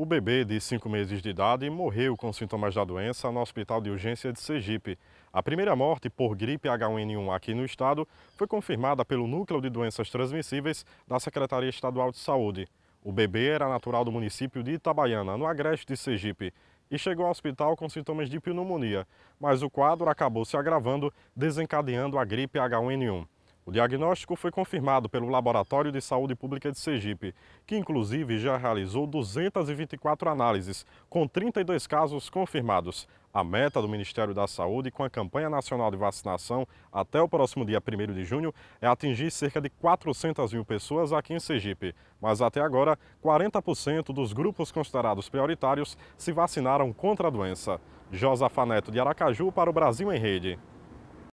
O bebê de 5 meses de idade morreu com sintomas da doença no Hospital de Urgência de Sergipe. A primeira morte por gripe H1N1 aqui no estado foi confirmada pelo Núcleo de Doenças Transmissíveis da Secretaria Estadual de Saúde. O bebê era natural do município de Itabaiana, no agreste de Sergipe, e chegou ao hospital com sintomas de pneumonia, mas o quadro acabou se agravando, desencadeando a gripe H1N1. O diagnóstico foi confirmado pelo Laboratório de Saúde Pública de Sergipe, que inclusive já realizou 224 análises, com 32 casos confirmados. A meta do Ministério da Saúde com a campanha nacional de vacinação até o próximo dia 1 de junho é atingir cerca de 400 mil pessoas aqui em Sergipe. Mas até agora, 40% dos grupos considerados prioritários se vacinaram contra a doença. Josafa Neto de Aracaju para o Brasil em Rede.